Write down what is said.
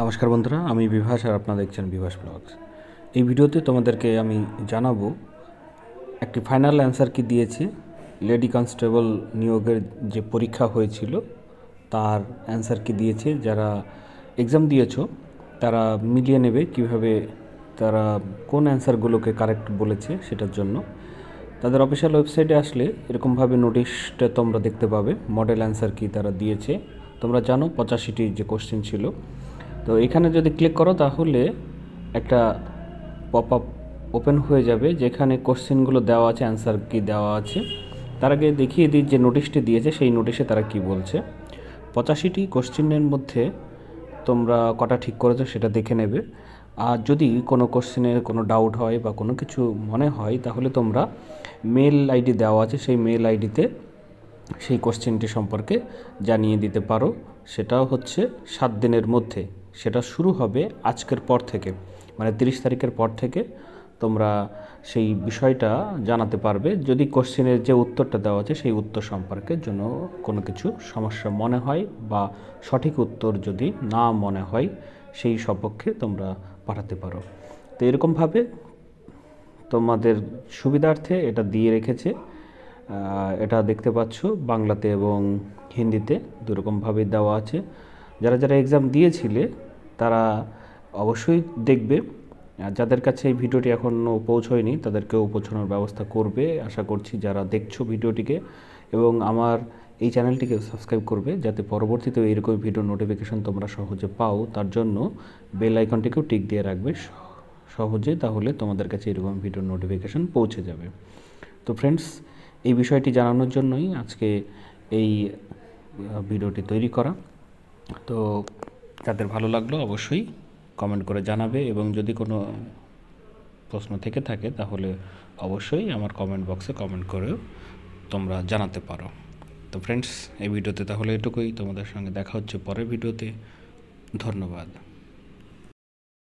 নমস্কার বন্ধুরা আমি বিভাস আর আপনারা দেখছেন বিভাস ব্লগস এই ভিডিওতে তোমাদেরকে আমি জানাবো একটি ফাইনাল অ্যান্সার কি দিয়েছি লেডি কনস্টেবল নিয়োগের যে পরীক্ষা হয়েছিল তার অ্যান্সার কি দিয়েছে যারা এক্সাম দিয়েছো তারা মিলিয়ে নেবে কিভাবে তারা কোন অ্যান্সারগুলোকে কারেক্ট বলেছে সেটার জন্য তাদের অফিসিয়াল ওয়েবসাইটে আসলে এরকমভাবে নোটিশটা তোমরা দেখতে পাবে মডেল অ্যান্সার কি তারা দিয়েছে তোমরা জানো পঁচাশিটি যে কোশ্চেন ছিল তো এখানে যদি ক্লিক করো তাহলে একটা পপ আপ ওপেন হয়ে যাবে যেখানে কোশ্চেনগুলো দেওয়া আছে অ্যান্সার কি দেওয়া আছে তার আগে দেখিয়ে দিই যে নোটিশটি দিয়েছে সেই নোটিশে তারা কি বলছে পঁচাশিটি কোশ্চেনের মধ্যে তোমরা কটা ঠিক করেছো সেটা দেখে নেবে আর যদি কোনো কোশ্চেনের কোনো ডাউট হয় বা কোনো কিছু মনে হয় তাহলে তোমরা মেল আইডি দেওয়া আছে সেই মেল আইডিতে সেই কোশ্চেনটি সম্পর্কে জানিয়ে দিতে পারো সেটাও হচ্ছে সাত দিনের মধ্যে সেটা শুরু হবে আজকের পর থেকে মানে তিরিশ তারিখের পর থেকে তোমরা সেই বিষয়টা জানাতে পারবে যদি কোশ্চেনের যে উত্তরটা দেওয়া আছে সেই উত্তর সম্পর্কে জন্য কোনো কিছু সমস্যা মনে হয় বা সঠিক উত্তর যদি না মনে হয় সেই সপক্ষে তোমরা পাঠাতে পারো তো এরকমভাবে তোমাদের সুবিধার্থে এটা দিয়ে রেখেছে এটা দেখতে পাচ্ছ বাংলাতে এবং হিন্দিতে দুরকমভাবে দেওয়া আছে যারা যারা এক্সাম দিয়েছিলে তারা অবশ্যই দেখবে যাদের কাছে এই ভিডিওটি এখনও পৌঁছয়নি তাদেরকেও পৌঁছানোর ব্যবস্থা করবে আশা করছি যারা দেখছো ভিডিওটিকে এবং আমার এই চ্যানেলটিকে সাবস্ক্রাইব করবে যাতে পরবর্তীতে এরকম ভিডিও নোটিফিকেশন তোমরা সহজে পাও তার জন্য বেল আইকনটিকেও টিক দিয়ে রাখবে সহজে তাহলে তোমাদের কাছে এরকম ভিডিও নোটিফিকেশন পৌঁছে যাবে তো ফ্রেন্ডস এই বিষয়টি জানানোর জন্যই আজকে এই ভিডিওটি তৈরি করা তো যাদের ভালো লাগলো অবশ্যই কমেন্ট করে জানাবে এবং যদি কোনো প্রশ্ন থেকে থাকে তাহলে অবশ্যই আমার কমেন্ট বক্সে কমেন্ট করেও তোমরা জানাতে পারো তো ফ্রেন্ডস এই ভিডিওতে তাহলে এটুকুই তোমাদের সঙ্গে দেখা হচ্ছে পরের ভিডিওতে ধন্যবাদ